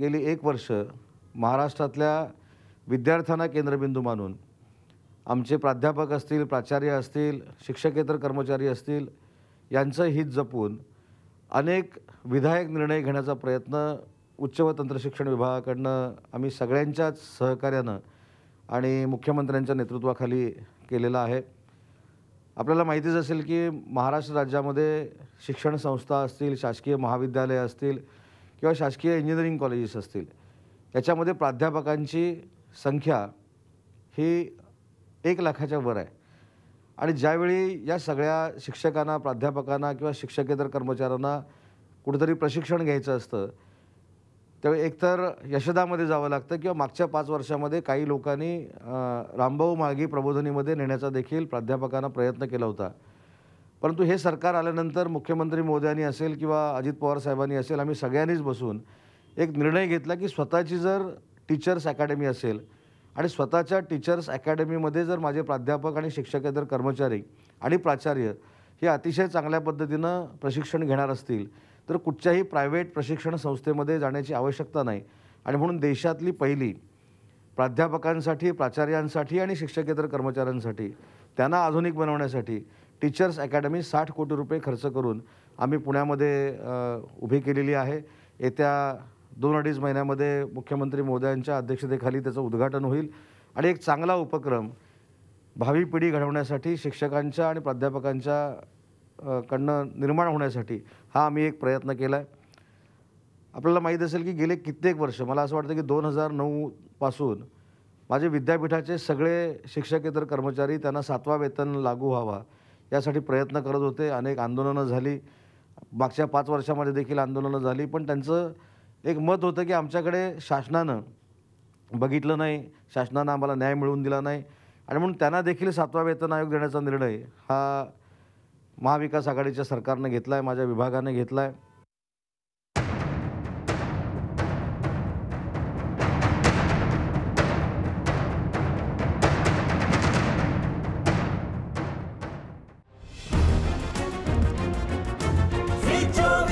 गेली एक वर्ष महाराष्ट्रातल्या विद्यार्थ्यांना केंद्रबिंदू मानून आमचे प्राध्यापक असतील प्राचार्य असतील शिक्षकेतर कर्मचारी असतील यांचं हित जपून अनेक विधायक निर्णय घेण्याचा प्रयत्न उच्च व तंत्रशिक्षण विभागाकडनं आम्ही सगळ्यांच्याच सहकार्यानं आणि मुख्यमंत्र्यांच्या नेतृत्वाखाली केलेला आहे आपल्याला माहितीच असेल की महाराष्ट्र राज्यामध्ये शिक्षण संस्था असतील शासकीय महाविद्यालयं असतील किंवा शासकीय इंजिनिअरिंग कॉलेजेस असतील याच्यामध्ये प्राध्यापकांची संख्या ही एक लाखाच्या वर आहे आणि ज्यावेळी या सगळ्या शिक्षकांना प्राध्यापकांना किंवा शिक्षकेतर कर्मचाऱ्यांना कुठंतरी प्रशिक्षण घ्यायचं असतं त्यावेळी एकतर यशदामध्ये जावं लागतं किंवा मागच्या पाच वर्षामध्ये काही लोकांनी रामभाऊ माळगी प्रबोधनीमध्ये नेण्याचा देखील प्राध्यापकांना प्रयत्न केला होता परंतु हे सरकार आल्यानंतर मुख्यमंत्री मोदयांनी असेल किंवा अजित पवार साहेबांनी असेल आम्ही सगळ्यांनीच बसून एक निर्णय घेतला की स्वतःची जर टीचर्स अकॅडमी असेल आणि स्वतःच्या टीचर्स अकॅडमीमध्ये जर माझे प्राध्यापक आणि शिक्षकेतर कर्मचारी आणि प्राचार्य हे अतिशय चांगल्या पद्धतीनं प्रशिक्षण घेणार असतील तर कुठच्याही प्रायव्हेट प्रशिक्षण संस्थेमध्ये जाण्याची आवश्यकता नाही आणि म्हणून देशातली पहिली प्राध्यापकांसाठी प्राचार्यांसाठी आणि शिक्षकेतर कर्मचाऱ्यांसाठी त्यांना आधुनिक बनवण्यासाठी टीचर्स अकॅडमी साठ कोटी रुपये खर्च करून आम्ही पुण्यामध्ये उभी केलेली आहे येत्या दोन अडीच महिन्यामध्ये मुख्यमंत्री मोदयांच्या अध्यक्षतेखाली त्याचं उद्घाटन होईल आणि एक चांगला उपक्रम भावी पिढी घडवण्यासाठी शिक्षकांच्या आणि प्राध्यापकांच्या कडनं निर्माण होण्यासाठी हा आम्ही एक प्रयत्न केला आहे आपल्याला माहीत असेल की गेले कित्येक वर्ष मला असं वाटतं की दोन हजार नऊपासून माझे विद्यापीठाचे सगळे शिक्षकेतर कर्मचारी त्यांना सातवा वेतन लागू व्हावा यासाठी प्रयत्न करत होते अनेक आंदोलनं झाली मागच्या पाच वर्षामध्ये देखील आंदोलनं झाली पण त्यांचं एक मत होतं की आमच्याकडे शासनानं बघितलं नाही शासनानं आम्हाला न्याय मिळवून दिला नाही आणि म्हणून त्यांना देखील सातवा वेतन आयोग देण्याचा निर्णय हा महाविकास आघाडीच्या सरकारनं घेतला आहे माझ्या विभागाने घेतला आहे Joe.